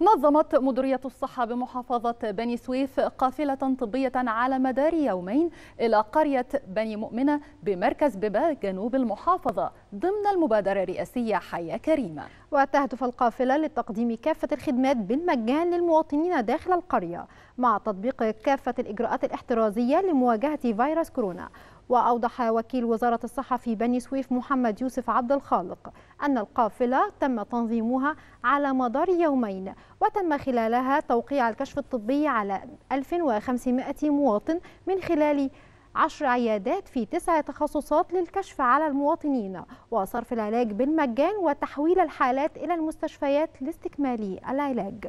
نظمت مديرية الصحة بمحافظة بني سويف قافلة طبية على مدار يومين إلى قرية بني مؤمنة بمركز ببا جنوب المحافظة ضمن المبادرة الرئاسية حياة كريمة وتهدف القافلة لتقديم كافة الخدمات بالمجان للمواطنين داخل القرية مع تطبيق كافة الإجراءات الاحترازية لمواجهة فيروس كورونا وأوضح وكيل وزارة الصحة في بني سويف محمد يوسف عبد الخالق أن القافلة تم تنظيمها على مدار يومين وتم خلالها توقيع الكشف الطبي على 1500 مواطن من خلال عشر عيادات في تسع تخصصات للكشف على المواطنين وصرف العلاج بالمجان وتحويل الحالات إلى المستشفيات لاستكمال العلاج